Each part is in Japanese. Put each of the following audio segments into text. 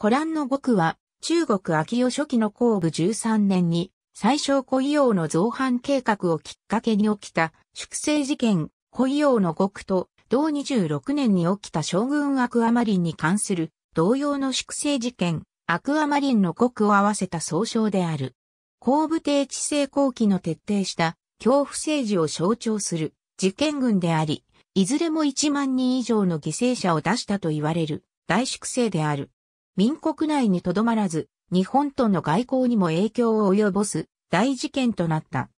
ご覧の語句は、中国秋代初期の後部13年に、最小古医王の造反計画をきっかけに起きた、粛清事件、古医王の語句と、同26年に起きた将軍アクアマリンに関する、同様の粛清事件、アクアマリンの語句を合わせた総称である。後部帝治世後期の徹底した恐怖政治を象徴する事件群であり、いずれも1万人以上の犠牲者を出したと言われる大粛清である。民国内にとどまらず、日本との外交にも影響を及ぼす大事件となった。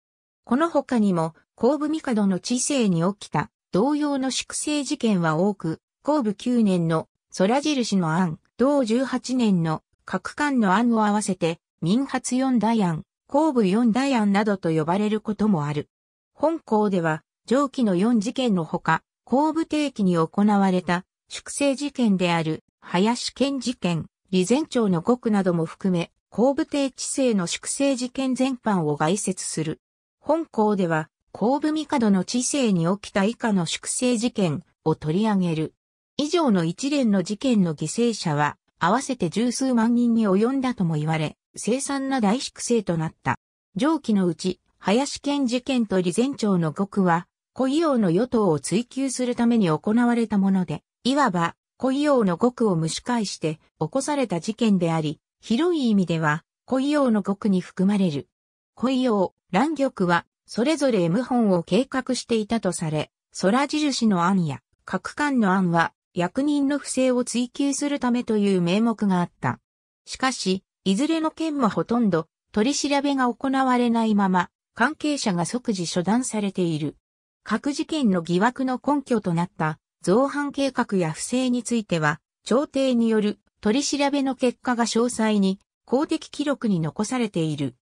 この他にも、後部帝の知性に起きた同様の粛清事件は多く、後部9年の空印の案、同18年の各館の案を合わせて、民発四大案、後部四大案などと呼ばれることもある。本校では、上記の4事件のほか、後部定期に行われた粛清事件である林県事件、李前町の国なども含め、後部帝治世の粛清事件全般を概説する。本校では、後部帝の知性に起きた以下の粛清事件を取り上げる。以上の一連の事件の犠牲者は、合わせて十数万人に及んだとも言われ、凄惨な大粛清となった。上記のうち、林県事件と李前町の国は、古医王の与党を追求するために行われたもので、いわば恋王の極を蒸し返して起こされた事件であり、広い意味では、恋王の極に含まれる。恋王、乱玉は、それぞれ M 本を計画していたとされ、空印の案や、各館の案は、役人の不正を追求するためという名目があった。しかし、いずれの件もほとんど、取り調べが行われないまま、関係者が即時処断されている。各事件の疑惑の根拠となった造反計画や不正については、朝廷による取り調べの結果が詳細に公的記録に残されている。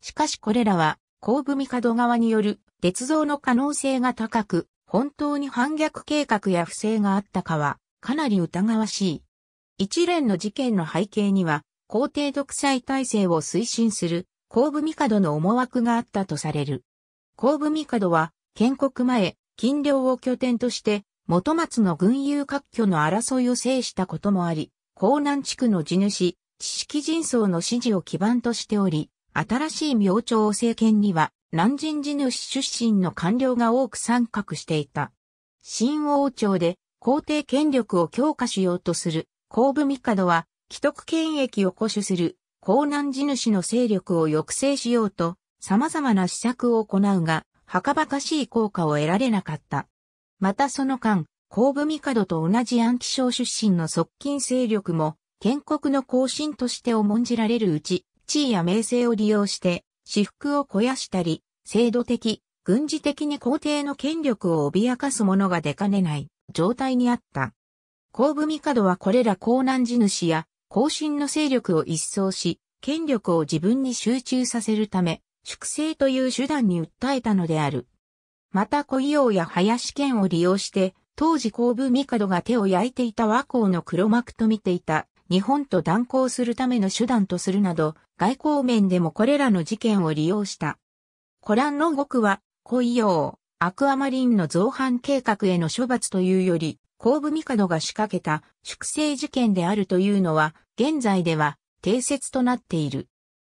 しかしこれらは、公文角側による鉄造の可能性が高く、本当に反逆計画や不正があったかは、かなり疑わしい。一連の事件の背景には、皇帝独裁体制を推進する、公文角の思惑があったとされる。公文角は、建国前、禁領を拠点として、元松の軍友割拠の争いを制したこともあり、江南地区の地主、知識人層の支持を基盤としており、新しい明朝政権には、南人地主出身の官僚が多く参画していた。新王朝で皇帝権力を強化しようとする皇武帝は、既得権益を固守する江南地主の勢力を抑制しようと、様々な施策を行うが、はかばかしい効果を得られなかった。またその間、後部帝と同じ暗記症出身の側近勢力も、建国の後進として重んじられるうち、地位や名声を利用して、私服を肥やしたり、制度的、軍事的に皇帝の権力を脅かすものが出かねない状態にあった。後部帝はこれら高難地主や後進の勢力を一掃し、権力を自分に集中させるため、粛清という手段に訴えたのである。また小硫黄や林県を利用して、当時後部帝が手を焼いていた和光の黒幕と見ていた日本と断交するための手段とするなど、外交面でもこれらの事件を利用した。ご覧の語句は、小硫黄、アクアマリンの造反計画への処罰というより、後部帝が仕掛けた粛清事件であるというのは、現在では定説となっている。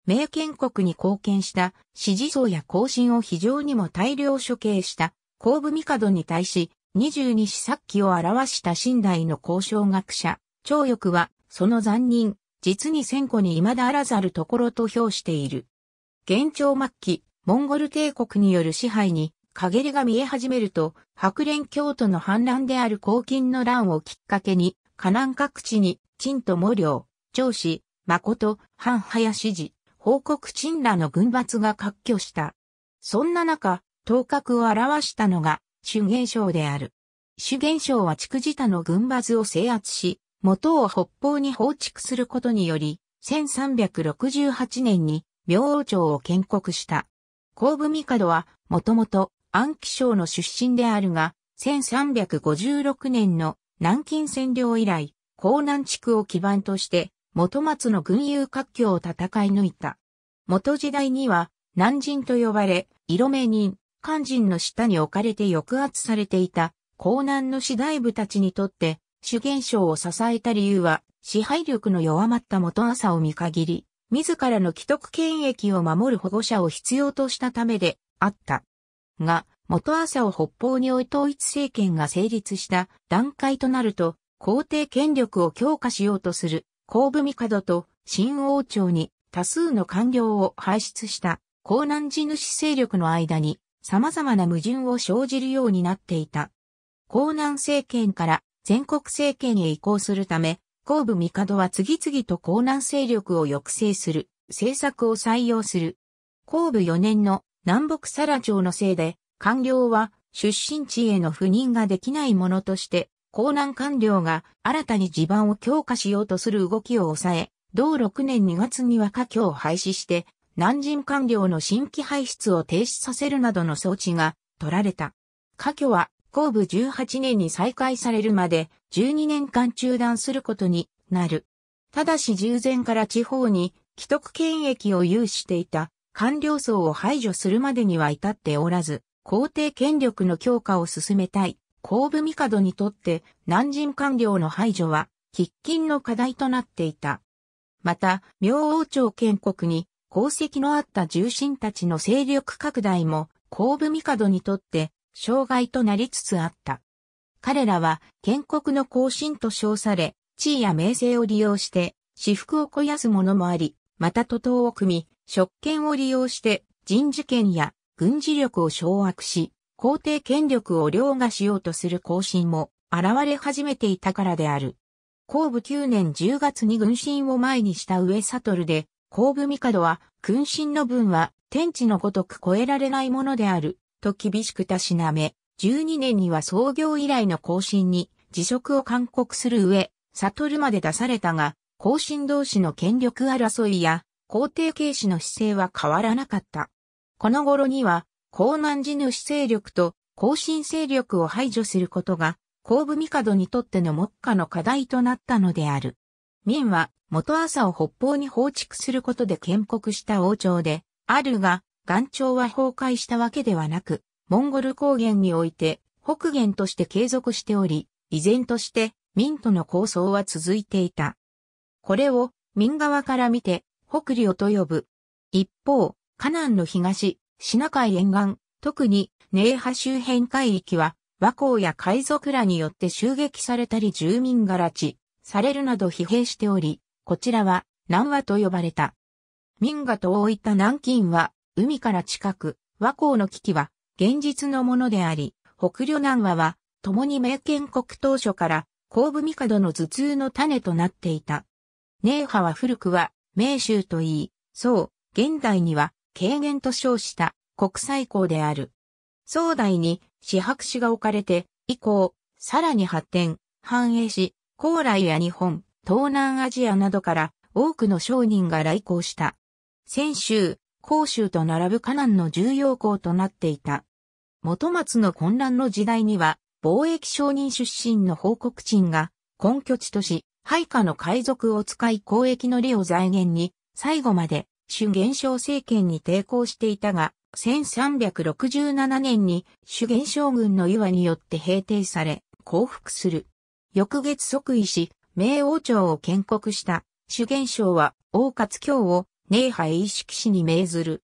明建国に貢献した支持層や後進を非常にも大量処刑した後部帝に対し、二十二子殺記を表した信代の交渉学者、張翼は、その残忍、実に千古に未だあらざるところと評している。元朝末期、モンゴル帝国による支配に、陰りが見え始めると、白蓮教徒の反乱である黄金の乱をきっかけに、河南各地に、陳と毛領、張氏、誠、半林寺、報告陳らの軍閥が割拠した。そんな中、頭角を表したのが、主元将である。主元将は築地田の軍閥を制圧し、元を北方に放逐することにより、1368年に明王朝を建国した。後部帝は、もともと安徽省の出身であるが、1356年の南京占領以来、江南地区を基盤として、元松の群雄割拠を戦い抜いた。元時代には、南人と呼ばれ、色目人、漢人の下に置かれて抑圧されていた、江南の次大部たちにとって、主元賞を支えた理由は、支配力の弱まった元朝を見限り、自らの既得権益を守る保護者を必要としたためであった。が、元朝を北方に追い統一政権が成立した段階となると、皇帝権力を強化しようとする神武帝と新王朝に多数の官僚を輩出した江南地主勢力の間に様々な矛盾を生じるようになっていた。江南政権から全国政権へ移行するため、神武帝は次々と江南勢力を抑制する政策を採用する。神武4年の南北サラ朝のせいで、官僚は出身地への赴任ができないものとして江南官僚が新たに地盤を強化しようとする動きを抑え、同6年2月には華僑を廃止して、南人官僚の新規排出を停止させるなどの措置が取られた。華僑は、後部18年に再開されるまで、12年間中断することになる。ただし従前から地方に既得権益を有していた官僚層を排除するまでには至っておらず、皇帝権力の強化を進めたい後部帝にとって南人官僚の排除は喫緊の課題となっていた。また、明王朝建国に功績のあった重臣たちの勢力拡大も後部帝にとって障害となりつつあった。彼らは建国の行進と称され、地位や名声を利用して私腹を肥やすものもあり、また徒党を組み、職権を利用して人事権や軍事力を掌握し、皇帝権力を凌駕しようとする行進も現れ始めていたからである。後部9年10月に軍神を前にした上悟で、後部帝は、軍神の分は天地のごとく超えられないものである、と厳しくたしなめ、12年には創業以来の行進に辞職を勧告する上、悟るまで出されたが、後進同士の権力争いや、皇帝軽視の姿勢は変わらなかった。この頃には、江南地主勢力と後進勢力を排除することが、後部帝にとっての目下の課題となったのである。民は元朝を北方に放逐することで建国した王朝で、あるが、元朝は崩壊したわけではなく、モンゴル高原において北元として継続しており、依然として民との構想は続いていた。これを民側から見て北領と呼ぶ。一方、河南の東、シナ海沿岸、特にネーハ周辺海域は、和光や海賊らによって襲撃されたり住民が拉致、されるなど疲弊しており、こちらは南和と呼ばれた。民がと大分南京は、海から近く、和光の危機は、現実のものであり、北領南和は、共に名建国当初から、後部帝の頭痛の種となっていた。寧波は古くは、明州といい、そう、現代には、軽減と称した国際港である。壮代に四白紙が置かれて、以降、さらに発展、繁栄し、高麗や日本、東南アジアなどから多くの商人が来航した。先州、広州と並ぶ河南の重要港となっていた。元松の混乱の時代には、貿易商人出身の報告賃が根拠地とし、配下の海賊を使い交易の利を財源に、最後まで主元象政権に抵抗していたが、1367年に主元象軍の岩によって平定され、降伏する。翌月即位し、明王朝を建国した主元象は、王勝京を、寧波英識士に命ずる。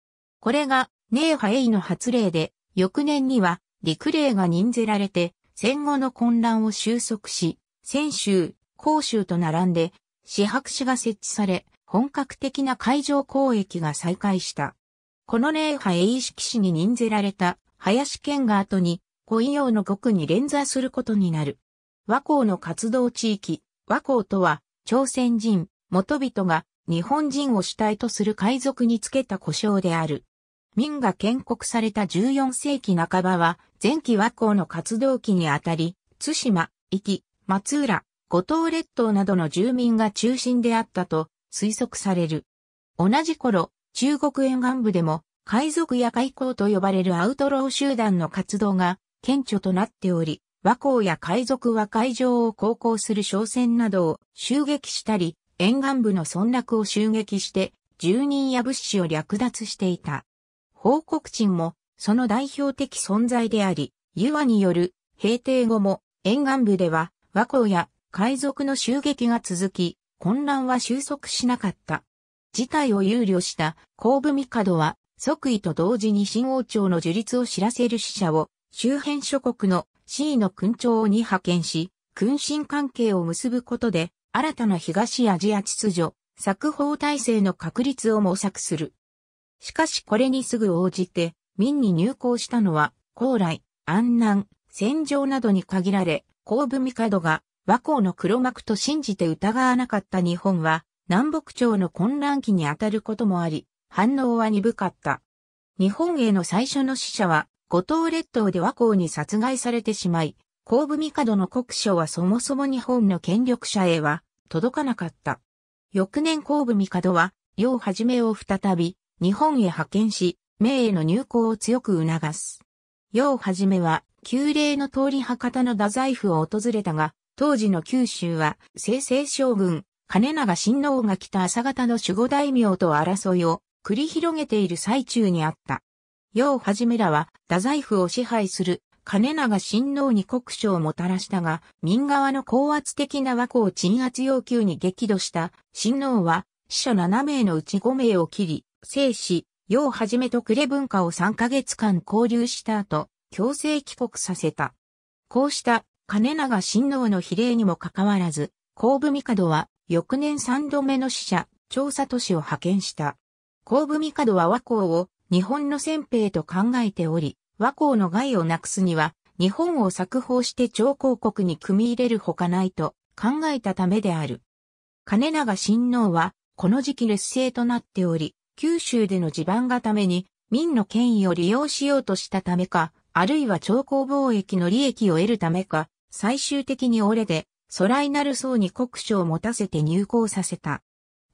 これが、寧波英の発令で、翌年には、陸令が任ぜられて、戦後の混乱を収束し、泉州、甲州と並んで、四白市が設置され、本格的な海上交易が再開した。この霊波英式氏に任せられた林県が後に、古伊洋の国に連座することになる。和光の活動地域、和光とは、朝鮮人、元人が日本人を主体とする海賊につけた故障である。明が建国された14世紀半ばは、前期和光の活動期にあたり、津島、壱岐、松浦、五島列島などの住民が中心であったと推測される。同じ頃、中国沿岸部でも、海賊や海港と呼ばれるアウトロー集団の活動が顕著となっており、和光や海賊は海上を航行する商船などを襲撃したり、沿岸部の村落を襲撃して、住人や物資を略奪していた。報告賃もその代表的存在であり、ユアによる平定後も沿岸部では和光や海賊の襲撃が続き、混乱は収束しなかった。事態を憂慮した後部帝は即位と同時に新王朝の樹立を知らせる使者を周辺諸国の C の勲長に派遣し、勲臣関係を結ぶことで新たな東アジア秩序、作法体制の確立を模索する。しかしこれにすぐ応じて、民に入港したのは、高麗、安南、戦場などに限られ、後部帝が和光の黒幕と信じて疑わなかった日本は、南北朝の混乱期に当たることもあり、反応は鈍かった。日本への最初の死者は、五島列島で和光に殺害されてしまい、後部帝の国書はそもそも日本の権力者へは届かなかった。翌年後部帝は、楊はじめを再び、日本へ派遣し、明への入港を強く促す。楊はじめは、旧礼の通り博多の太宰府を訪れたが、当時の九州は、清々将軍、金長親王が来た朝方の守護大名と争いを繰り広げている最中にあった。楊はじめらは、太宰府を支配する金長親王に国書をもたらしたが、民側の高圧的な和光鎮圧要求に激怒した親王は、死者7名のうち5名を切り、生死、楊はじめとれ文化を3ヶ月間交流した後、強制帰国させた。こうした金長親王の比例にもかかわらず、後部帝は翌年三度目の使者、調査都市を派遣した。後部帝は和光を日本の先兵と考えており、和光の害をなくすには、日本を作法して超広国に組み入れるほかないと考えたためである。金長親王は、この時期劣勢となっており、九州での地盤がために、民の権威を利用しようとしたためか、あるいは超高貿易の利益を得るためか、最終的に折れで、ソライナルに国書を持たせて入港させた。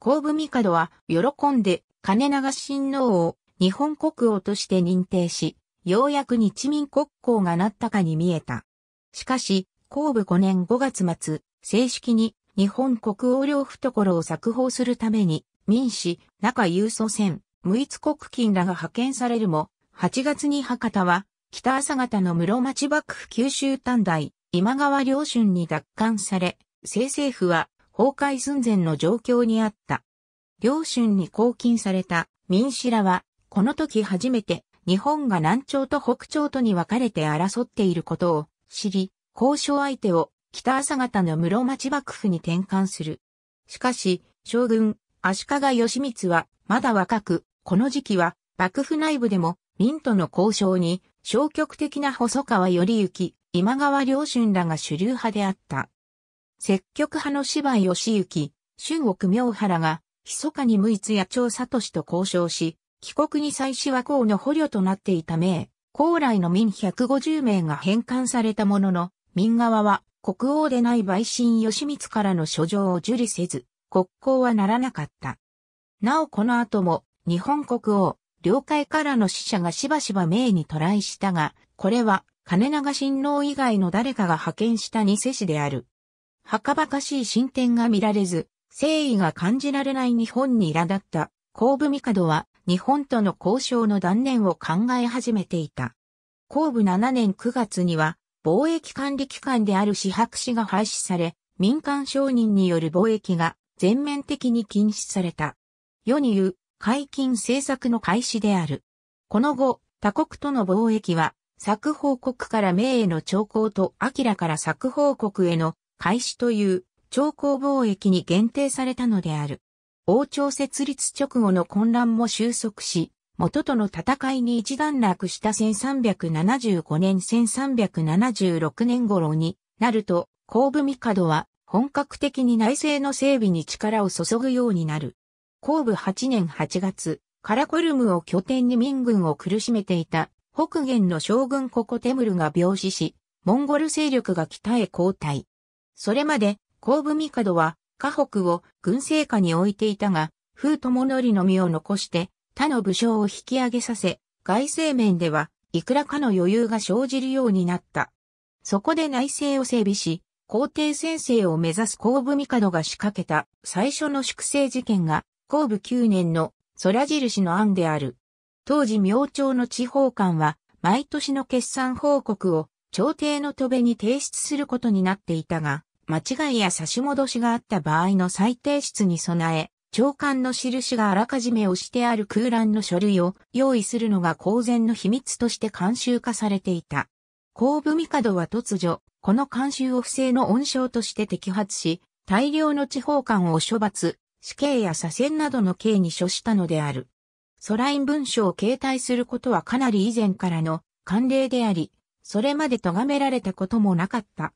後武帝は、喜んで、金長親王を日本国王として認定し、ようやく日民国交がなったかに見えた。しかし、後部5年5月末、正式に日本国王領懐を作法するために、民主、中郵祖船、無一国金らが派遣されるも、8月に博多は、北朝方の室町幕府九州短大、今川良春に奪還され、清政府は崩壊寸前の状況にあった。良春に拘禁された民主らは、この時初めて日本が南朝と北朝とに分かれて争っていることを知り、交渉相手を北朝方の室町幕府に転換する。しかし、将軍、足利義満は、まだ若く、この時期は、幕府内部でも、民との交渉に、消極的な細川頼行、今川良春らが主流派であった。積極派の芝居義行、春奥明原が、密かに無一野長市と交渉し、帰国に際しは光の捕虜となっていた名、高来の民150名が返還されたものの、民側は国王でない陪審義光からの書状を受理せず、国交はならなかった。なおこの後も、日本国王、領海からの死者がしばしば名にライしたが、これは金長親王以外の誰かが派遣した偽師である。はかばかしい進展が見られず、誠意が感じられない日本に苛立った、神武帝は日本との交渉の断念を考え始めていた。神武7年9月には、貿易管理機関である市白市が廃止され、民間商人による貿易が全面的に禁止された。世に言う、解禁政策の開始である。この後、他国との貿易は作報国から明への徴工と明から作報国への開始という徴工貿易に限定されたのである。王朝設立直後の混乱も収束し、元との戦いに一段落した1375年1376年頃になると、後部帝は本格的に内政の整備に力を注ぐようになる。後部8年8月、カラコルムを拠点に民軍を苦しめていた北元の将軍ココテムルが病死し、モンゴル勢力が北へ後退。それまで、後部帝は、河北を軍政下に置いていたが、風友則の身を残して、他の武将を引き上げさせ、外政面では、いくらかの余裕が生じるようになった。そこで内政を整備し、皇帝先生を目指す後部帝が仕掛けた最初の粛清事件が、後部9年の空印の案である。当時明朝の地方官は、毎年の決算報告を朝廷の戸部に提出することになっていたが、間違いや差し戻しがあった場合の再提出に備え、長官の印があらかじめ押してある空欄の書類を用意するのが公然の秘密として慣習化されていた。公部帝は突如、この慣習を不正の温床として摘発し、大量の地方官を処罰、死刑や左遷などの刑に処したのである。ソライン文書を携帯することはかなり以前からの慣例であり、それまで咎められたこともなかった。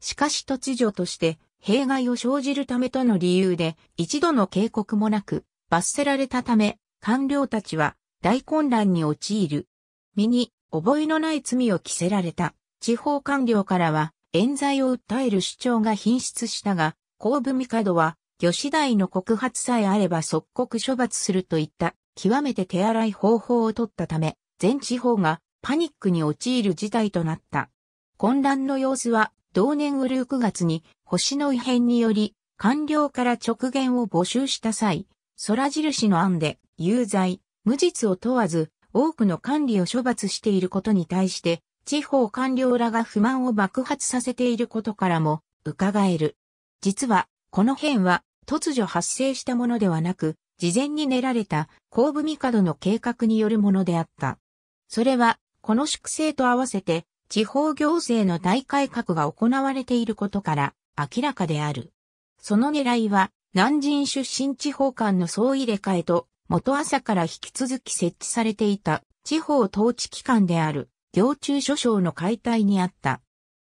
しかし突如として、弊害を生じるためとの理由で、一度の警告もなく、罰せられたため、官僚たちは大混乱に陥る。身に覚えのない罪を着せられた。地方官僚からは、冤罪を訴える主張が品質したが、公部帝は、吉次の告発さえあれば即刻処罰するといった極めて手荒い方法を取ったため、全地方がパニックに陥る事態となった。混乱の様子は、同年ウルー9月に星の異変により、官僚から直言を募集した際、空印の案で、有罪、無実を問わず、多くの管理を処罰していることに対して、地方官僚らが不満を爆発させていることからも、伺える。実は、この変は、突如発生したものではなく、事前に練られた後部帝の計画によるものであった。それは、この粛清と合わせて、地方行政の大改革が行われていることから明らかである。その狙いは、南人出身地方間の総入れ替えと、元朝から引き続き設置されていた地方統治機関である、行中諸省の解体にあった。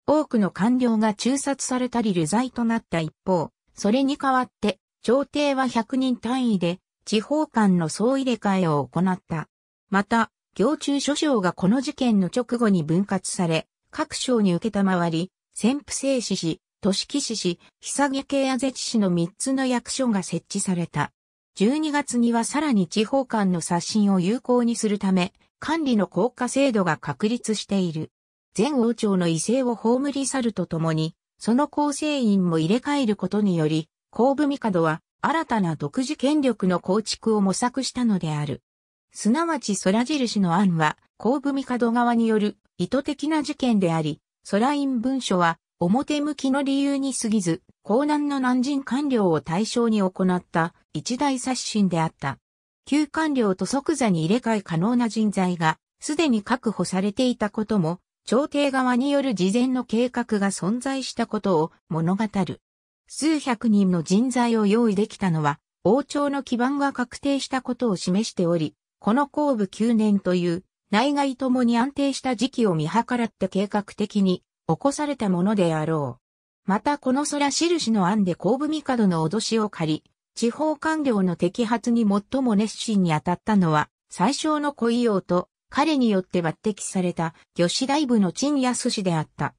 多くの官僚が中殺されたり流罪となった一方、それに代わって朝廷は100人単位で地方間の総入れ替えを行った。また、行中諸将がこの事件の直後に分割され、各省に受けたまわり、潜伏制止し、都市騎士市、久毛系安絶地市の3つの役所が設置された。12月にはさらに地方間の刷新を有効にするため、管理の効果制度が確立している。前王朝の威勢を葬り去るとともに、その構成員も入れ替えることにより、後部帝は新たな独自権力の構築を模索したのである。すなわち空印の案は、後部帝側による意図的な事件であり、空印文書は表向きの理由に過ぎず、江南の南人官僚を対象に行った一大刷新であった。旧官僚と即座に入れ替え可能な人材がすでに確保されていたことも、朝廷側による事前の計画が存在したことを物語る。数百人の人材を用意できたのは、王朝の基盤が確定したことを示しており、この後部9年という、内外ともに安定した時期を見計らって計画的に起こされたものであろう。またこの空印の案で後部帝の脅しを借り、地方官僚の摘発に最も熱心に当たったのは、最小の小伊王と、彼によって抜擢された、魚師大部の陳安氏であった。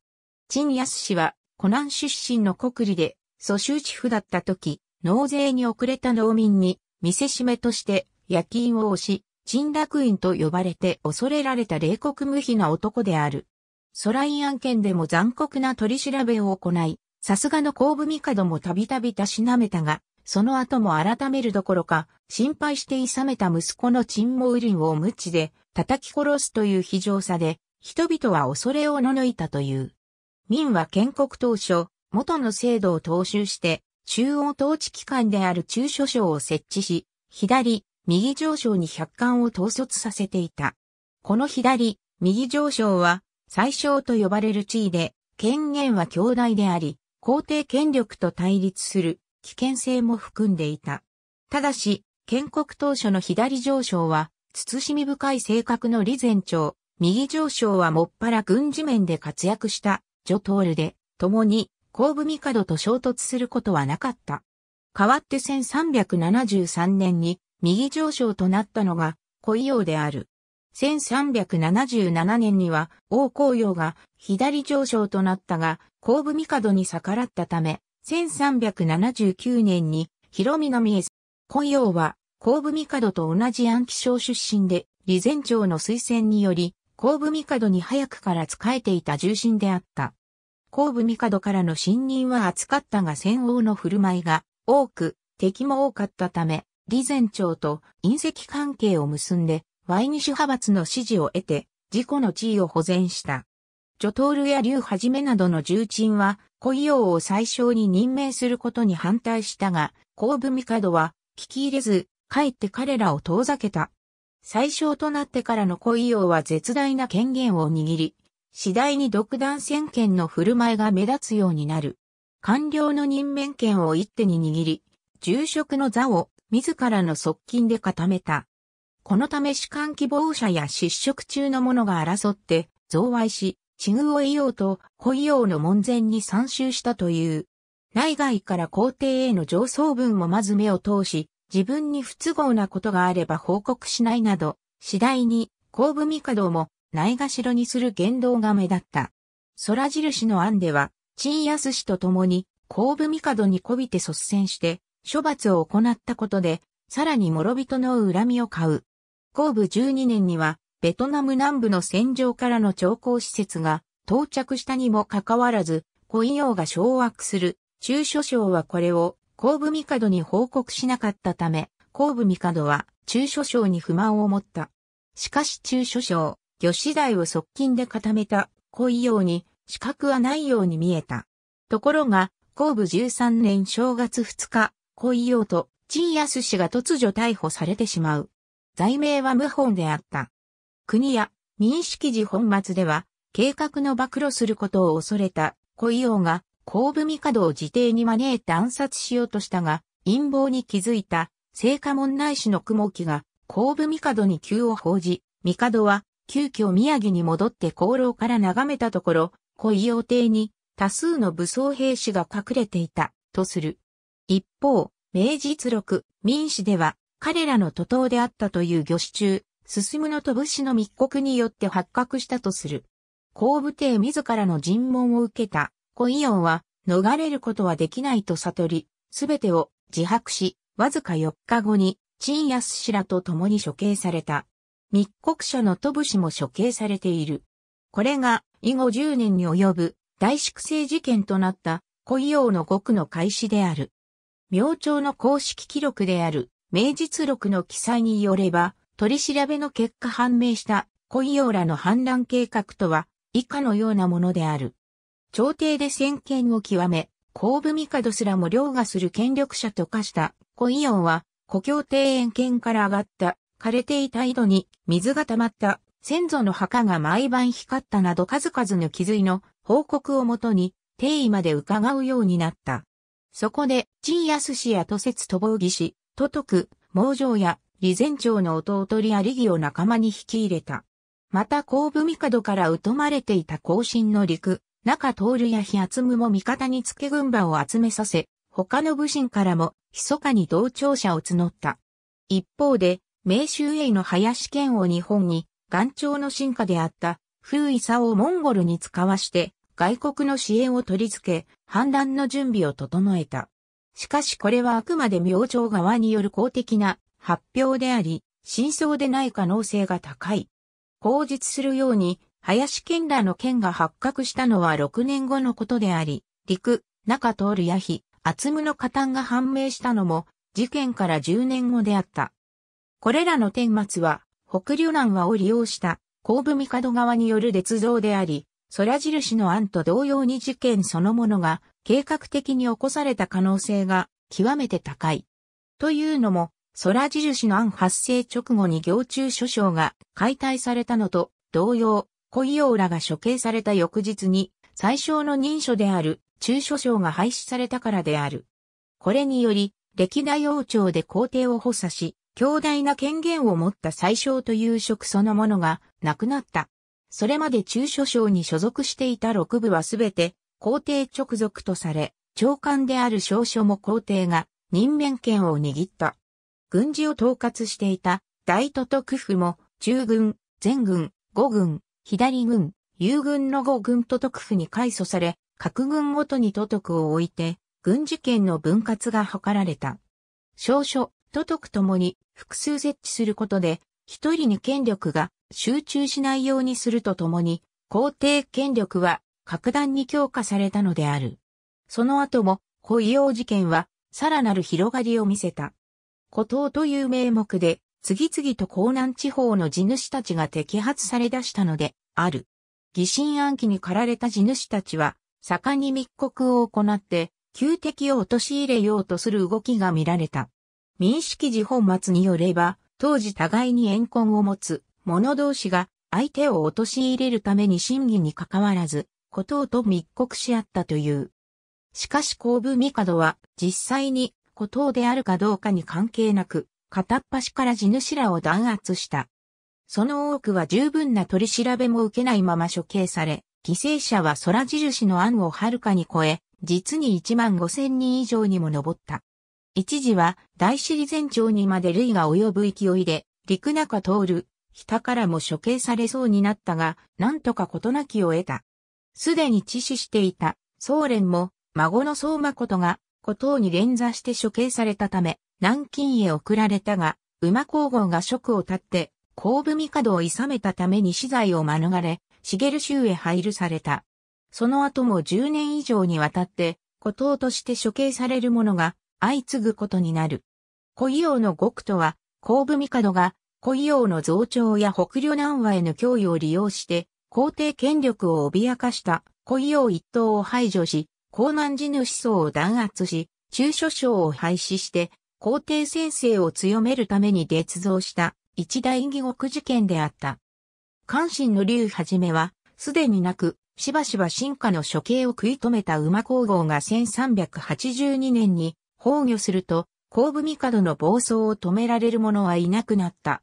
陳安氏は、湖南出身の国理で、蘇州地府だった時、納税に遅れた農民に見せしめとして夜勤を押し、陳楽院と呼ばれて恐れられた冷酷無比な男である。ソライン案件でも残酷な取り調べを行い、さすがの後部帝もたびたびたしなめたが、その後も改めるどころか、心配していさめた息子の沈毛林を無知で叩き殺すという非常さで、人々は恐れをののいたという。明は建国当初、元の制度を踏襲して、中央統治機関である中書省を設置し、左、右上昇に百官を統率させていた。この左、右上昇は、最小と呼ばれる地位で、権限は強大であり、皇帝権力と対立する危険性も含んでいた。ただし、建国当初の左上昇は、慎み深い性格の李前長、右上昇はもっぱら軍事面で活躍した、ジョトールで、共に後部帝と衝突することはなかった。代わって1373年に右上昇となったのが、古洋である。1377年には、王紅葉が左上昇となったが、後部帝に逆らったため、1379年に、広南へ、紅葉は、後部帝と同じ暗記省出身で、李前長の推薦により、後部帝に早くから仕えていた重臣であった。後部帝からの信任は厚かったが戦王の振る舞いが多く、敵も多かったため、李前朝と隕石関係を結んで、ワイニシュ派閥の支持を得て、自己の地位を保全した。ジョトールやウはじめなどの重鎮は、古医王を最小に任命することに反対したが、後部帝は、聞き入れず、かえって彼らを遠ざけた。最小となってからの古医王は絶大な権限を握り、次第に独断専権の振る舞いが目立つようになる。官僚の任免権を一手に握り、重職の座を自らの側近で固めた。このため士官希望者や失職中の者が争って贈賄し、地遇を得ようと、保用の門前に参集したという。内外から皇帝への上層文もまず目を通し、自分に不都合なことがあれば報告しないなど、次第に、皇武帝もないがしろにする言動が目立った。空印の案では、陳安氏と共に、後部帝にこびて率先して、処罰を行ったことで、さらに諸人の恨みを買う。後部12年には、ベトナム南部の戦場からの徴工施設が到着したにもかかわらず、コイが掌握する中書省はこれを後部帝に報告しなかったため、後部帝は中書省に不満を持った。しかし中書省、魚子第を側近で固めた恋ように資格はないように見えた。ところが、後部13年正月2日、恋用と陳安氏が突如逮捕されてしまう。罪名は無本であった。国や民識時本末では、計画の暴露することを恐れた恋用が、後部帝を自邸に招いて暗殺しようとしたが、陰謀に気づいた、聖火門内氏の雲木が、後部帝に急を報じ、帝は、急遽宮城に戻って功労から眺めたところ、恋用艇に多数の武装兵士が隠れていた、とする。一方、明実録、民史では、彼らの徒党であったという御種中、進むの飛ぶ士の密告によって発覚したとする。公部帝自らの尋問を受けた、小伊予は、逃れることはできないと悟り、すべてを自白し、わずか4日後に、陳安氏らと共に処刑された。密告者の戸氏も処刑されている。これが以後10年に及ぶ大粛清事件となった古伊王の獄の開始である。明朝の公式記録である明実録の記載によれば、取り調べの結果判明した古伊王らの反乱計画とは以下のようなものである。朝廷で先見を極め、後部帝すらも凌駕する権力者と化した古伊王は、故郷庭園圏から上がった枯れていた井戸に水が溜まった、先祖の墓が毎晩光ったなど数々の気づいの報告をもとに、定位まで伺うようになった。そこで、陳安氏や都節都防義氏、都く、盲城や、李前長の弟李有義を仲間に引き入れた。また後部帝から疎まれていた後進の陸、中徹や日厚むも味方につけ軍馬を集めさせ、他の武神からも、密かに同調者を募った。一方で、明州英の林県を日本に、元朝の進化であった、風遺さをモンゴルに使わして、外国の支援を取り付け、反乱の準備を整えた。しかしこれはあくまで明朝側による公的な発表であり、真相でない可能性が高い。口述するように、林県らの県が発覚したのは6年後のことであり、陸、中通るや日、厚夢の加担が判明したのも、事件から10年後であった。これらの天末は、北流南和を利用した後部帝側による列像であり、空印の案と同様に事件そのものが計画的に起こされた可能性が極めて高い。というのも、空印の案発生直後に行中諸将が解体されたのと同様、小王らが処刑された翌日に最小の任書である中諸将が廃止されたからである。これにより、歴代王朝で皇帝を補佐し、強大な権限を持った宰相という職そのものがなくなった。それまで中書省に所属していた六部はすべて皇帝直属とされ、長官である少書も皇帝が任免権を握った。軍事を統括していた大都督府も中軍、前軍、五軍、左軍、遊軍の五軍都督府に改組され、各軍ごとに都督を置いて、軍事権の分割が図られた。少書、都督ともに複数設置することで、一人に権力が集中しないようにするとともに、皇帝権力は格段に強化されたのである。その後も、保養事件は、さらなる広がりを見せた。古島という名目で、次々と江南地方の地主たちが摘発され出したので、ある。疑心暗鬼に駆られた地主たちは、盛んに密告を行って、旧敵を陥れようとする動きが見られた。民式時本末によれば、当時互いに怨恨を持つ者同士が相手を陥れるために審議に関わらず、古刀と密告し合ったという。しかし後部帝は実際に古刀であるかどうかに関係なく、片っ端から地主らを弾圧した。その多くは十分な取り調べも受けないまま処刑され、犠牲者は空印の案をはるかに超え、実に1万5千人以上にも上った。一時は大尻前町にまで類が及ぶ勢いで、陸中徹、北からも処刑されそうになったが、なんとか事なきを得た。すでに致死していた、総連も、孫の相馬ことが、古党に連座して処刑されたため、南京へ送られたが、馬皇后が職を立って、後部帝を諌めたために死罪を免れ、茂州へ配慮された。その後も10年以上にわたって、古党として処刑される者が相次ぐことになる。古伊王の極とは、後部帝が古伊王の増長や北領南和への脅威を利用して、皇帝権力を脅かした古伊王一党を排除し、江南地主層を弾圧し、中書省を廃止して、皇帝先生を強めるために捏造した一大義獄事件であった。関心の竜はじめは、すでになく、しばしば進化の処刑を食い止めた馬皇后が1382年に崩御すると、後部帝の暴走を止められる者はいなくなった。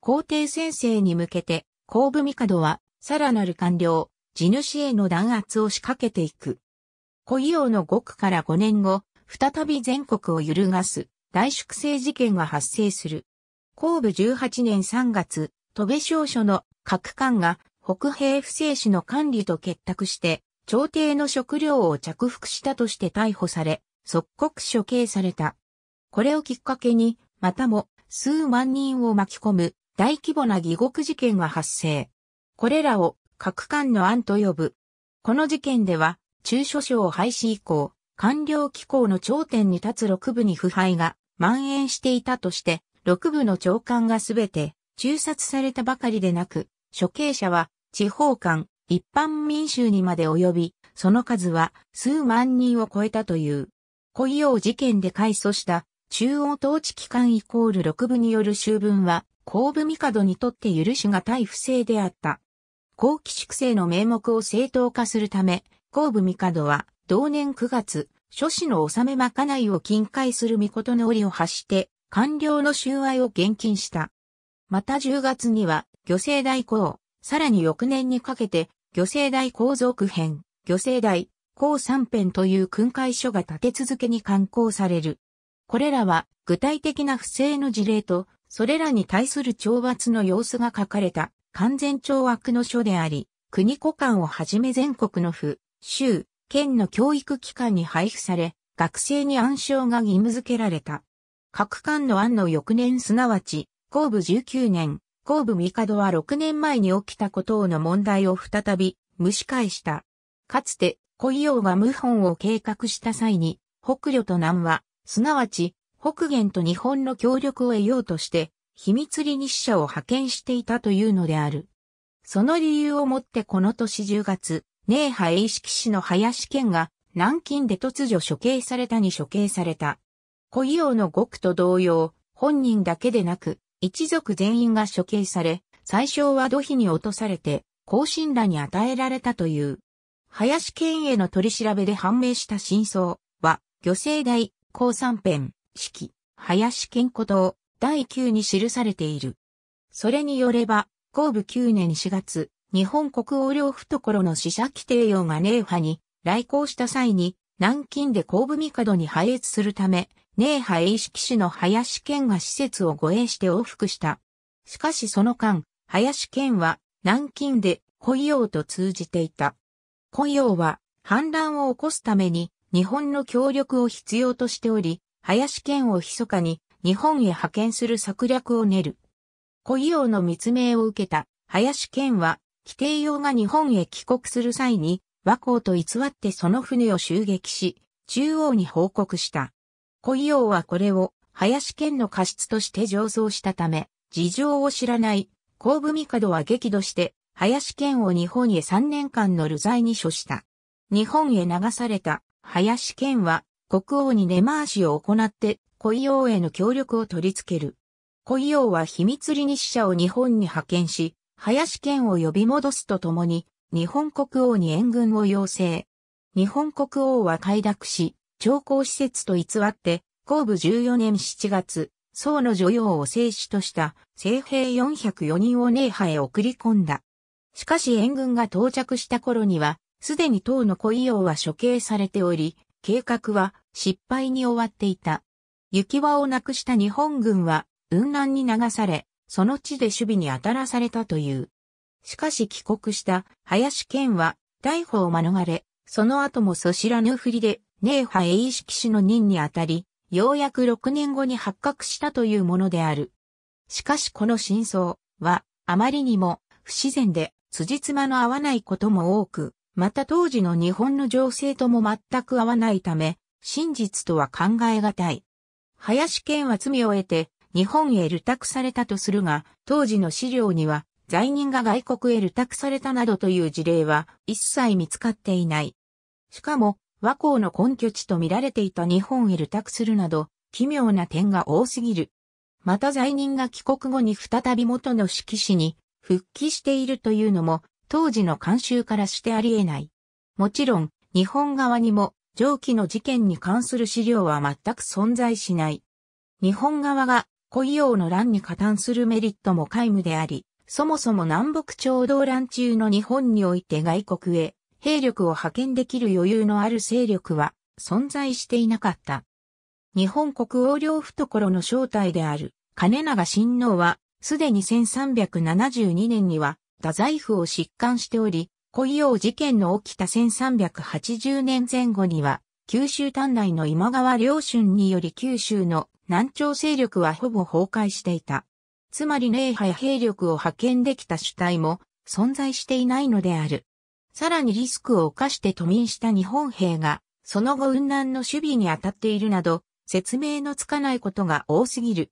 皇帝先生に向けて、後部帝は、さらなる官僚、地主への弾圧を仕掛けていく。古伊王の獄から5年後、再び全国を揺るがす、大粛清事件が発生する。後部18年3月、戸部少書の各官が北平不正氏の管理と結託して、朝廷の食料を着服したとして逮捕され、即刻処刑された。これをきっかけに、またも数万人を巻き込む大規模な疑獄事件が発生。これらを各官の案と呼ぶ。この事件では、中書省廃止以降、官僚機構の頂点に立つ六部に腐敗が蔓延していたとして、六部の長官がすべて中殺されたばかりでなく、処刑者は地方官、一般民衆にまで及び、その数は数万人を超えたという。雇用事件で開祖した中央統治機関イコール6部による修文は、後部帝にとって許しがたい不正であった。後期粛清の名目を正当化するため、後部帝は、同年9月、諸子の納めまかないを近海する御事の折を発して、官僚の収賄を厳禁した。また10月には、漁政代行、さらに翌年にかけて、漁政代行族編、漁政代、公三編という訓戒書が立て続けに刊行される。これらは具体的な不正の事例と、それらに対する懲罰の様子が書かれた完全懲悪の書であり、国庫館をはじめ全国の府、州、県の教育機関に配布され、学生に暗証が義務付けられた。各館の案の翌年すなわち、公部19年、公部帝は6年前に起きたことの問題を再び蒸し返した。かつて伊王が謀反を計画した際に、北領と南は、すなわち、北元と日本の協力を得ようとして、秘密裏に死者を派遣していたというのである。その理由をもってこの年10月、寧波英式氏の林県が、南京で突如処刑されたに処刑された。古伊王の獄と同様、本人だけでなく、一族全員が処刑され、最初は土肥に落とされて、後進らに与えられたという。林県への取り調べで判明した真相は、漁政大、高三編、式、林県古道、第9に記されている。それによれば、後部9年4月、日本国王領懐の死者規定用が寧波に来航した際に、南京で後部帝に配越するため、寧波英識市の林県が施設を護衛して往復した。しかしその間、林県は南京で保養と通じていた。胡楊は反乱を起こすために日本の協力を必要としており、林県を密かに日本へ派遣する策略を練る。胡楊の密命を受けた林県は、規定用が日本へ帰国する際に、和光と偽ってその船を襲撃し、中央に報告した。胡楊はこれを林県の過失として上奏したため、事情を知らない、後部帝は激怒して林健を日本へ3年間の流罪に処した。日本へ流された林健は国王に根回しを行って恋王への協力を取り付ける。恋王は秘密裏に使者を日本に派遣し、林健を呼び戻すとともに、日本国王に援軍を要請。日本国王は快諾し、長江施設と偽って、後部14年7月、宋の女王を聖子とした、聖兵404人を寧波へ送り込んだ。しかし援軍が到着した頃には、すでに唐の小伊王は処刑されており、計画は失敗に終わっていた。行輪をなくした日本軍は、雲南に流され、その地で守備に当たらされたという。しかし帰国した林健は、逮捕を免れ、その後もそしらぬふりで、寧波英式氏の任にあたり、ようやく6年後に発覚したというものである。しかしこの真相は、あまりにも不自然で、辻褄の合わないことも多く、また当時の日本の情勢とも全く合わないため、真実とは考えがたい。林健は罪を得て、日本へ流託されたとするが、当時の資料には、罪人が外国へ流託されたなどという事例は一切見つかっていない。しかも、和光の根拠地と見られていた日本へ流託するなど、奇妙な点が多すぎる。また罪人が帰国後に再び元の色紙に復帰しているというのも、当時の慣習からしてあり得ない。もちろん、日本側にも、上記の事件に関する資料は全く存在しない。日本側が、雇用の乱に加担するメリットも皆無であり、そもそも南北朝動乱中の日本において外国へ兵力を派遣できる余裕のある勢力は存在していなかった。日本国王領懐の正体である金永親王はすでに1372年には、太宰府を疾患しており、恋用事件の起きた1380年前後には、九州丹内の今川良春により九州の南朝勢力はほぼ崩壊していた。つまり霊派や兵力を派遣できた主体も存在していないのである。さらにリスクを冒して都民した日本兵が、その後雲南の守備に当たっているなど、説明のつかないことが多すぎる。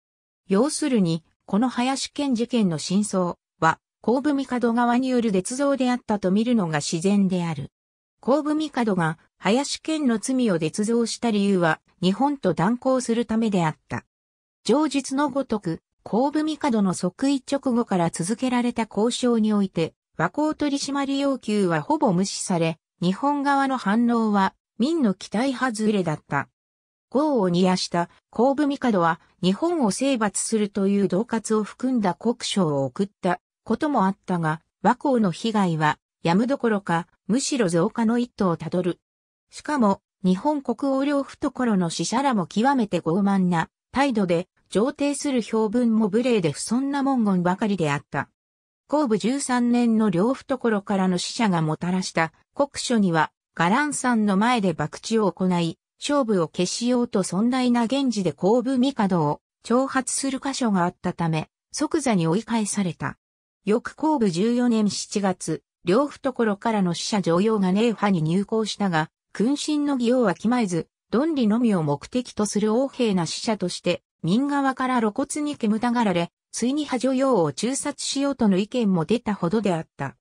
要するに、この林県事件の真相は、後部帝側による捏造であったと見るのが自然である。後部帝が林県の罪を捏造した理由は、日本と断交するためであった。上述のごとく、後部帝の即位直後から続けられた交渉において、和光取締要求はほぼ無視され、日本側の反応は、民の期待外れだった。豪を煮やした後部帝は日本を征伐するという恫喝を含んだ国書を送ったこともあったが、和光の被害はやむどころか、むしろ増加の一途をたどる。しかも、日本国王領懐の死者らも極めて傲慢な態度で、上帝する評文も無礼で不遜な文言ばかりであった。後部13年の両懐からの死者がもたらした国書には、ガランさんの前で博打を行い、勝負を決しようと尊大な源氏で後部帝を挑発する箇所があったため、即座に追い返された。翌後部14年7月、両懐からの死者常用が寧派に入港したが、君臣の義容は決まえず、論理のみを目的とする王兵な死者として、民側から露骨に煙たがられ、ついに派女用を中殺しようとの意見も出たほどであった。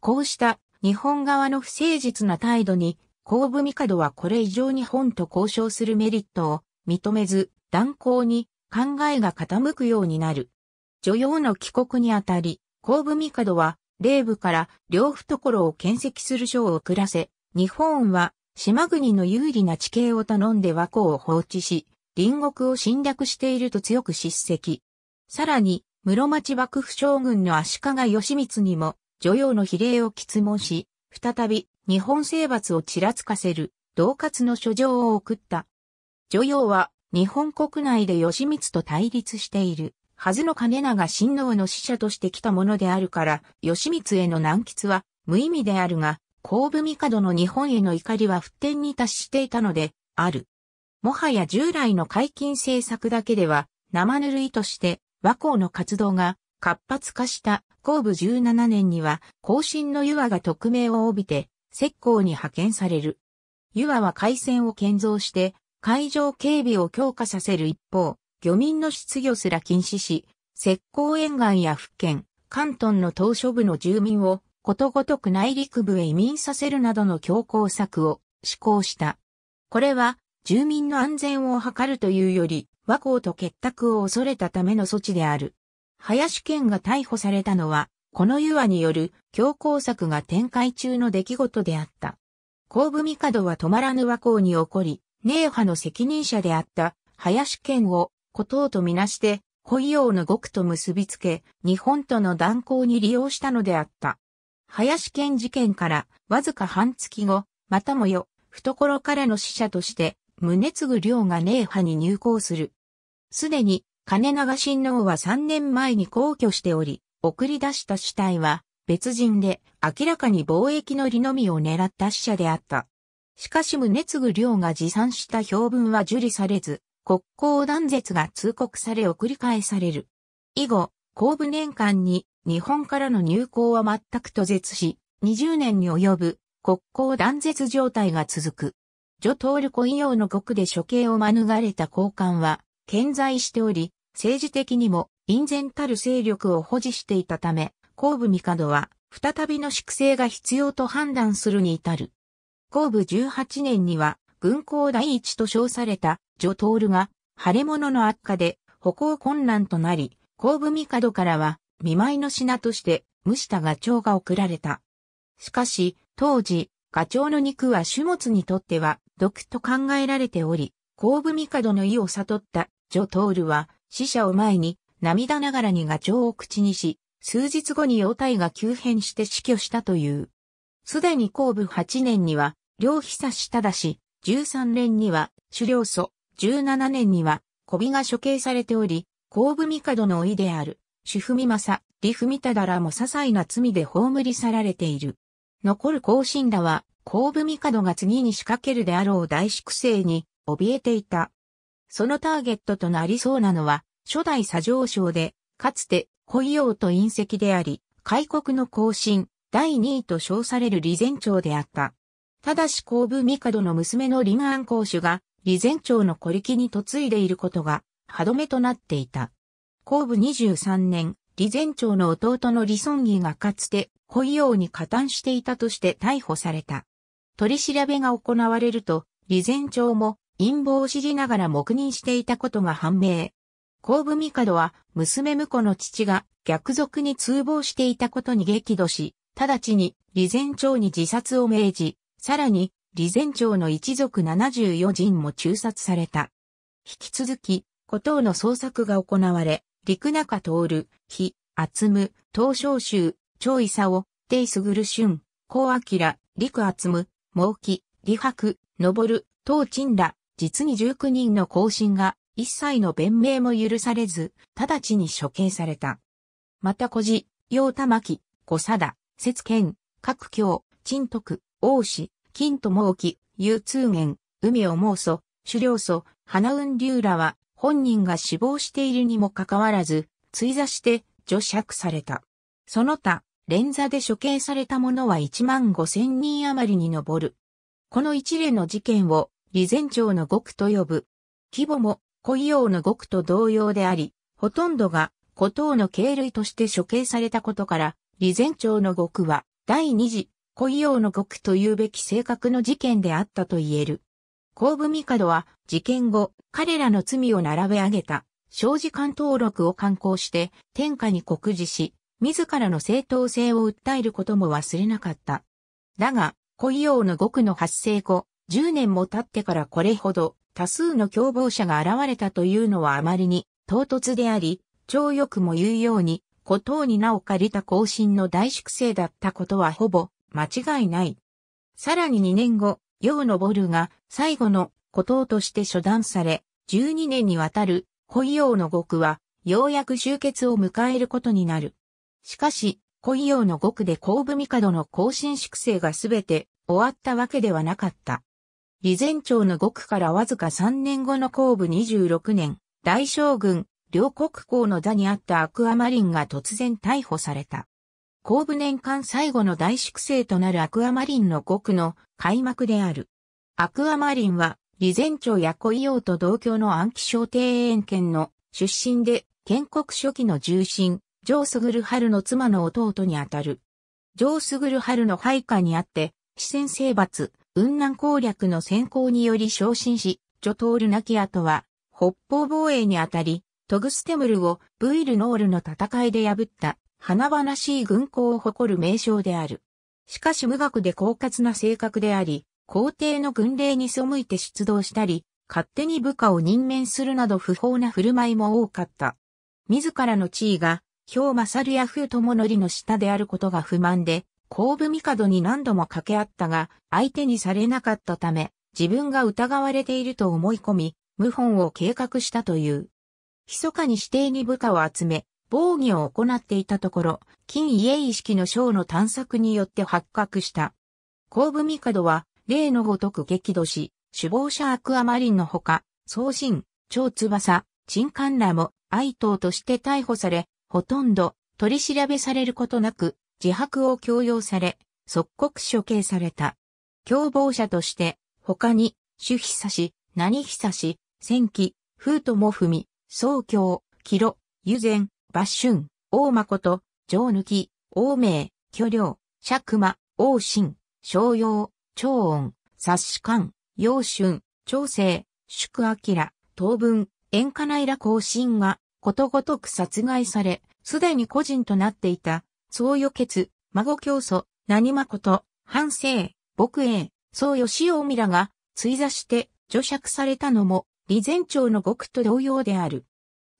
こうした日本側の不誠実な態度に後部帝はこれ以上に本と交渉するメリットを認めず、断行に考えが傾くようになる。女王の帰国にあたり、後部帝は、霊部から両懐を建設する書を送らせ、日本は島国の有利な地形を頼んで和光を放置し、隣国を侵略していると強く叱責。さらに、室町幕府将軍の足利義満にも、女王の比例を喫問し、再び日本征伐をちらつかせる、同活の書状を送った。女王は、日本国内で義満と対立している、はずの金長親王の使者として来たものであるから、義満への難喫は無意味であるが、後部帝の日本への怒りは復転に達していたので、ある。もはや従来の解禁政策だけでは、生ぬるいとして、和光の活動が活発化した後部17年には、後進の湯和が匿名を帯びて、石膏に派遣される。湯和は海戦を建造して、海上警備を強化させる一方、漁民の失業すら禁止し、石膏沿岸や福建、関東の島嶼部の住民をことごとく内陸部へ移民させるなどの強硬策を施行した。これは住民の安全を図るというより和光と結託を恐れたための措置である。林県が逮捕されたのはこのユアによる強行策が展開中の出来事であった。後部帝は止まらぬ和光に起こり、寧派の責任者であった林健を古党とみなして、保養の極と結びつけ、日本との断交に利用したのであった。林健事件からわずか半月後、またもよ、懐からの死者として、宗ぐ寮が寧派に入港する。すでに、金長親王は3年前に皇居しており、送り出した死体は別人で明らかに貿易の利のみを狙った死者であった。しかし継ぐ量が持参した標文は受理されず、国交断絶が通告され送り返される。以後、後部年間に日本からの入港は全く途絶し、20年に及ぶ国交断絶状態が続く。ョトールコ以用の国で処刑を免れた交換は、健在しており、政治的にも隠然たる勢力を保持していたため、後部帝は、再びの粛清が必要と判断するに至る。後部18年には、軍港第一と称された、ジョトールが、腫れ物の悪化で、歩行困難となり、後部帝からは、見舞いの品として、蒸したガチョウが贈られた。しかし、当時、ガチョウの肉は種物にとっては、毒と考えられており、後部帝の意を悟った、ジョトールは、死者を前に、涙ながらにガチョウを口にし、数日後に容体が急変して死去したという。すでに後部8年には、両久しただし、13年には、狩猟祖、17年には、小尾が処刑されており、後部帝のいである、主文正、理文忠らも些細な罪で葬り去られている。残る後進らは、後部帝が次に仕掛けるであろう大粛清に、怯えていた。そのターゲットとなりそうなのは、初代左上将で、かつて、保王と隕石であり、開国の後進、第二位と称される李前朝であった。ただし後部帝の娘の臨安公主が、李前朝の孤力に嫁いでいることが、歯止めとなっていた。後部23年、李前朝の弟の李孫義がかつて、保王に加担していたとして逮捕された。取り調べが行われると、李前朝も陰謀を知りながら黙認していたことが判明。後部帝は、娘婿の父が逆賊に通報していたことに激怒し、直ちに、李前朝に自殺を命じ、さらに、李前朝の一族74人も中殺された。引き続き、古党の捜索が行われ、陸中徹、日、厚む、東昇州、張伊佐を、帝すぐる春、高明、陸厚む、毛木、李白、昇、東鎮ら、実に19人の行進が一切の弁明も許されず、直ちに処刑された。また小児、陽玉木、小田、節剣、各教、陳徳、王子、金と猛有通言、海を猛祖、狩猟祖、花雲竜らは、本人が死亡しているにもかかわらず、追座して除釈された。その他、連座で処刑された者は1万5千人余りに上る。この一連の事件を、李前朝の獄と呼ぶ。規模も古硫王の極と同様であり、ほとんどが古糖の経類として処刑されたことから、李前朝の極は第二次古硫王の極というべき性格の事件であったと言える。後部帝は事件後、彼らの罪を並べ上げた、長時間登録を刊行して天下に告示し、自らの正当性を訴えることも忘れなかった。だが、古硫王の極の発生後、10年も経ってからこれほど多数の共謀者が現れたというのはあまりに唐突であり、張くも言うように、古党に名を借りた行進の大粛清だったことはほぼ間違いない。さらに2年後、楊のボルが最後の古党として処断され、12年にわたる保陽の獄は、ようやく終結を迎えることになる。しかし、古陽の獄で後部帝の後進粛清がすべて終わったわけではなかった。李前朝の獄からわずか3年後の後部26年、大将軍、両国公の座にあったアクアマリンが突然逮捕された。後部年間最後の大粛清となるアクアマリンの獄の開幕である。アクアマリンは、李前朝や小伊王と同居の暗記小庭園県の出身で、建国初期の重臣、上ハ春の妻の弟にあたる。上卓春の配下にあって、四川征伐、雲南攻略の先行により昇進し、ジョトールナキアとは、北方防衛にあたり、トグステムルをブイルノールの戦いで破った華々しい軍港を誇る名称である。しかし無学で狡猾な性格であり、皇帝の軍令に背いて出動したり、勝手に部下を任命するなど不法な振る舞いも多かった。自らの地位が、兵馬猿や風友りの下であることが不満で、後部帝に何度も掛け合ったが、相手にされなかったため、自分が疑われていると思い込み、謀反を計画したという。密かに指定に部下を集め、防御を行っていたところ、金家意識の章の探索によって発覚した。後部帝は、例のごとく激怒し、首謀者アクアマリンのほか、送信、超翼、陳官らも、愛党として逮捕され、ほとんど取り調べされることなく、自白を強要され、即刻処刑された。共謀者として、他に、主久し、何久し、千機、風友文、宗教、キロ、湯前、抜春、大誠、上抜き、王名、巨領、尺馬、王信、商用、長音、察し官、陽春、長生、宿明、東文、縁家内ら行進がことごとく殺害され、すでに個人となっていた宋与決、孫教祖、何誠、反省、牧英、吉義臣らが、追座して除釈されたのも、李前朝の獄と同様である。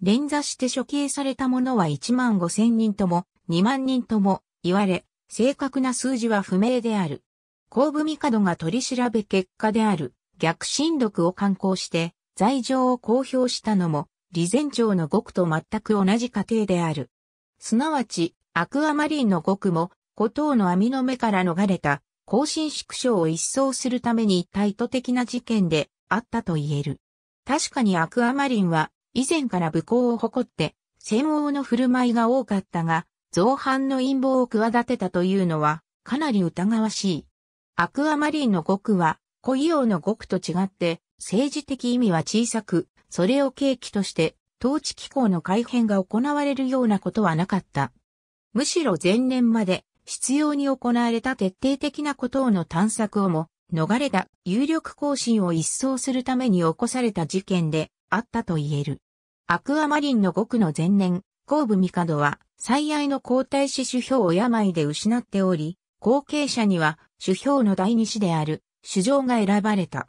連座して処刑された者は1万5千人とも、2万人とも、言われ、正確な数字は不明である。後部帝が取り調べ結果である、逆進毒を刊行して、罪状を公表したのも、李前朝の獄と全く同じ過程である。すなわち、アクアマリンの極も、古島の網の目から逃れた、更新縮小を一掃するために対都的な事件であったと言える。確かにアクアマリンは、以前から武功を誇って、戦王の振る舞いが多かったが、造反の陰謀を企てたというのは、かなり疑わしい。アクアマリンの極は、古異王の極と違って、政治的意味は小さく、それを契機として、統治機構の改変が行われるようなことはなかった。むしろ前年まで必要に行われた徹底的なことをの探索をも逃れた有力更新を一掃するために起こされた事件であったと言える。アクアマリンの5区の前年、後部帝は最愛の皇太子首相を病で失っており、後継者には首相の第二子である首上が選ばれた。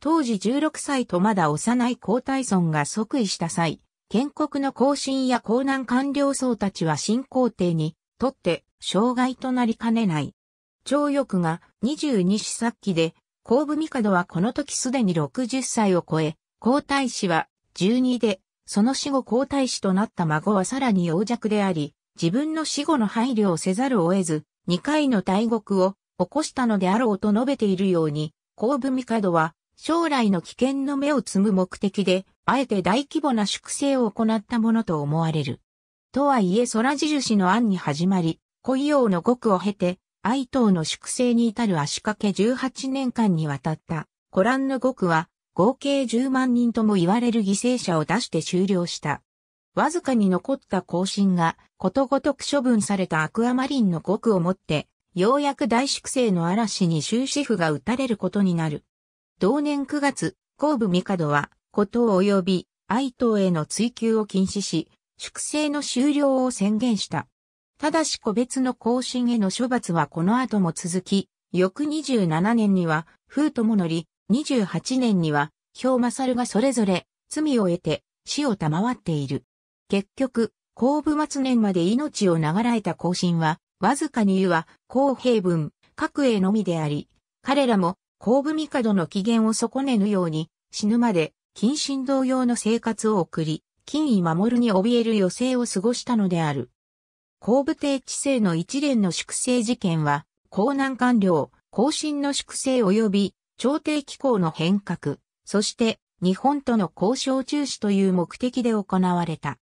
当時16歳とまだ幼い皇太孫が即位した際、建国の行進や江南官僚層たちは新皇帝にとって障害となりかねない。長翼が22子作記で、後部帝はこの時すでに60歳を超え、皇太子は12で、その死後皇太子となった孫はさらに幼弱であり、自分の死後の配慮をせざるを得ず、2回の大獄を起こしたのであろうと述べているように、後部帝は将来の危険の目を摘む目的で、あえて大規模な粛清を行ったものと思われる。とはいえ空地の案に始まり、恋王の極を経て、愛党の粛清に至る足掛け18年間にわたった、コランの極は、合計10万人とも言われる犠牲者を出して終了した。わずかに残った更進が、ことごとく処分されたアクアマリンの極をもって、ようやく大粛清の嵐に終止符が打たれることになる。同年9月、後部帝は、ことを及び、愛党への追求を禁止し、粛清の終了を宣言した。ただし個別の更新への処罰はこの後も続き、翌27年には、風とものり、28年には、氷勝がそれぞれ、罪を得て、死を賜っている。結局、後部末年まで命を長らえた更新は、わずかに言うは、公平文、各栄のみであり、彼らも、後部帝の機嫌を損ねぬように、死ぬまで、近親同様の生活を送り、金位守るに怯える余生を過ごしたのである。後部帝治世の一連の粛清事件は、江南官僚、後進の粛清及び朝廷機構の変革、そして日本との交渉中止という目的で行われた。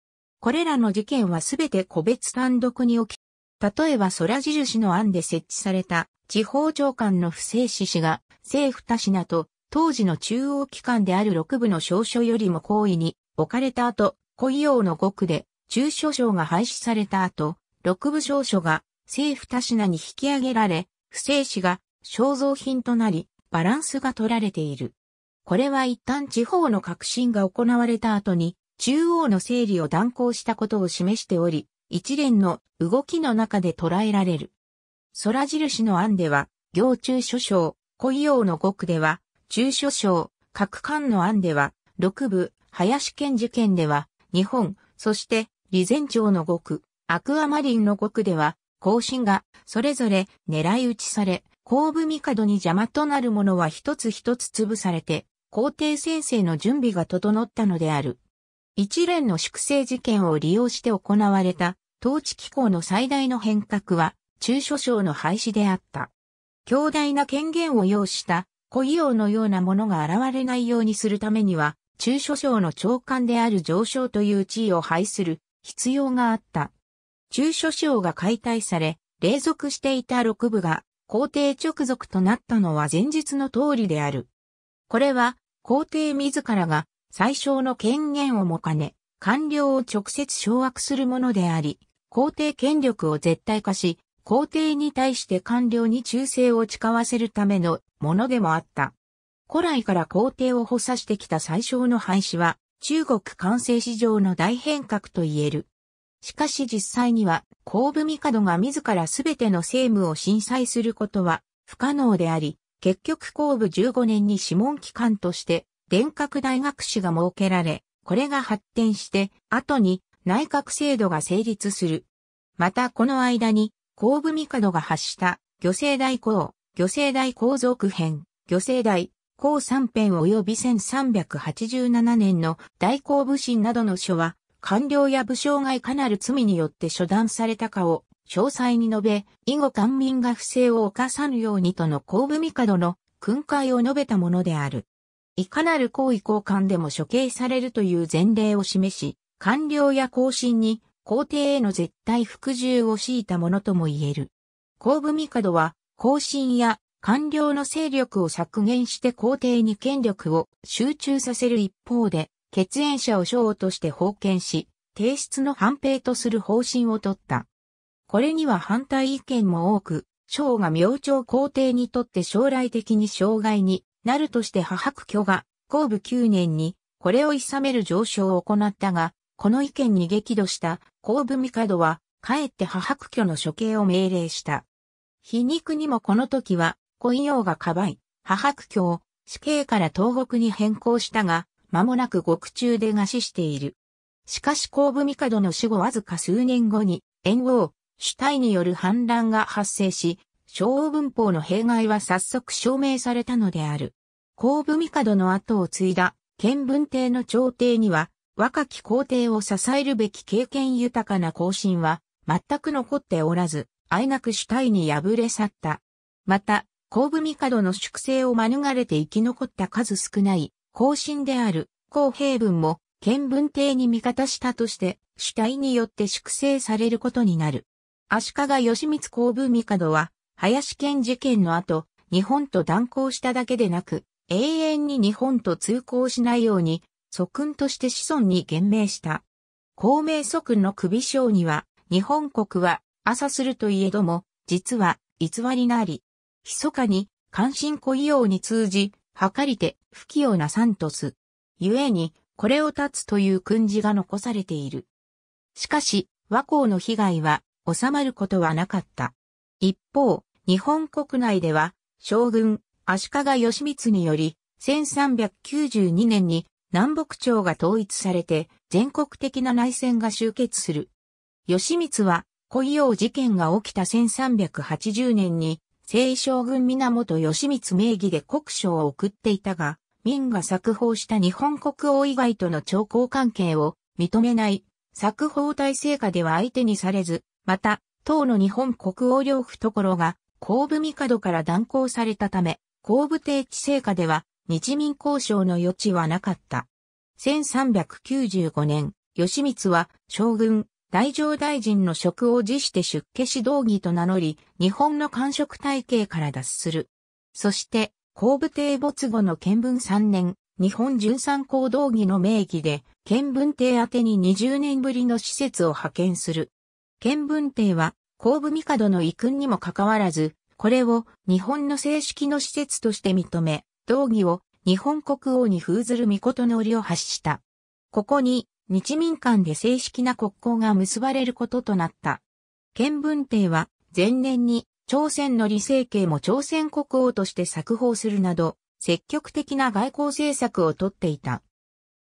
これらの事件はすべて個別単独に起き、例えば空印の案で設置された地方長官の不正死士が政府他品と当時の中央機関である六部の少書よりも高位に置かれた後、古伊王の五区で中書省が廃止された後、六部少書が政府多品に引き上げられ、不正史が肖像品となり、バランスが取られている。これは一旦地方の革新が行われた後に、中央の整理を断行したことを示しており、一連の動きの中で捉えられる。空印の案では、行中書省、古伊王の語では、中所省、各官の案では、六部、林県事件では、日本、そして、李前町の五区、アクアマリンの五区では、更新が、それぞれ狙い撃ちされ、後部帝に邪魔となるものは一つ一つ潰されて、皇帝先生の準備が整ったのである。一連の粛清事件を利用して行われた、統治機構の最大の変革は、中書省の廃止であった。強大な権限を要した古硫黄のようなものが現れないようにするためには、中書省の長官である上将という地位を排する必要があった。中書省が解体され、隷属していた六部が皇帝直属となったのは前日の通りである。これは皇帝自らが最小の権限をも兼ね、官僚を直接掌握するものであり、皇帝権力を絶対化し、皇帝に対して官僚に忠誠を誓わせるためのものでもあった。古来から皇帝を補佐してきた最小の廃止は、中国完成史上の大変革と言える。しかし実際には、皇武帝が自ら全ての政務を震災することは不可能であり、結局皇武15年に諮問機関として、伝閣大学士が設けられ、これが発展して、後に内閣制度が成立する。またこの間に後部帝が発した、御政大公、御政大公族編、御政大、公三編及び1387年の大公武神などの書は、官僚や武将がいかなる罪によって処断されたかを、詳細に述べ、以後官民が不正を犯さぬようにとの後部帝の訓戒を述べたものである。いかなる行為交換でも処刑されるという前例を示し、官僚や公進に皇帝への絶対服従を強いたものとも言える。皇武帝は、後進や官僚の勢力を削減して皇帝に権力を集中させる一方で、血縁者を将として封建し、提出の反兵とする方針を取った。これには反対意見も多く、将が明朝皇帝にとって将来的に障害になるとして母久居が、後部9年に、これを諌める上昇を行ったが、この意見に激怒した皇武帝は、かえって母白居の処刑を命令した。皮肉にもこの時は、恋用がかばい、母白居を死刑から東国に変更したが、間もなく獄中で餓死している。しかし皇武帝の死後わずか数年後に、炎王、主体による反乱が発生し、昭和文法の弊害は早速証明されたのである。皇武帝の後を継いだ、建文帝の朝廷には、若き皇帝を支えるべき経験豊かな後進は、全く残っておらず、あいなく主体に敗れ去った。また、後部帝の粛清を免れて生き残った数少ない、後進である、皇平文も、建文帝に味方したとして、主体によって粛清されることになる。足利義満後部帝は、林県事件の後、日本と断交しただけでなく、永遠に日本と通行しないように、祖君として子孫に言命した。孔明祖君の首章には、日本国は朝するといえども、実は偽りなり、密かに関心固意用に通じ、かりて不器用なサントス。ゆえに、これを立つという訓示が残されている。しかし、和光の被害は収まることはなかった。一方、日本国内では、将軍、足利義満により、1392年に南北朝が統一されて全国的な内戦が終結する。義満は、古伊王事件が起きた1380年に、西将軍源義満名義で国書を送っていたが、民が作法した日本国王以外との朝貢関係を認めない作法体制下では相手にされず、また、当の日本国王領府ところが、後部帝から断交されたため、後部帝地制下では、日民交渉の余地はなかった。1395年、義満は将軍、大乗大臣の職を辞して出家指導義と名乗り、日本の官職体系から脱する。そして、後部帝没後の見聞3年、日本純三行道義の名義で、見聞帝宛てに20年ぶりの施設を派遣する。見聞帝は、後部帝の遺訓にもかかわらず、これを日本の正式の施設として認め、道義を日本国王に封ずる御事の折を発した。ここに日民間で正式な国交が結ばれることとなった。県文帝は前年に朝鮮の李政慶も朝鮮国王として作法するなど、積極的な外交政策をとっていた。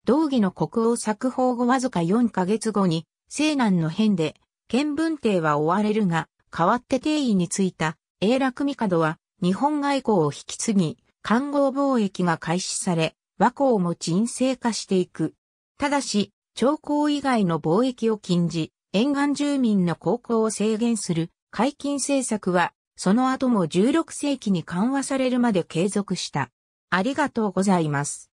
道義の国王作法後わずか4ヶ月後に、西南の変で、県文帝は追われるが、代わって帝位についた、永楽帝は、日本外交を引き継ぎ、官合貿易が開始され、和光も沈静化していく。ただし、長江以外の貿易を禁じ、沿岸住民の航行を制限する解禁政策は、その後も16世紀に緩和されるまで継続した。ありがとうございます。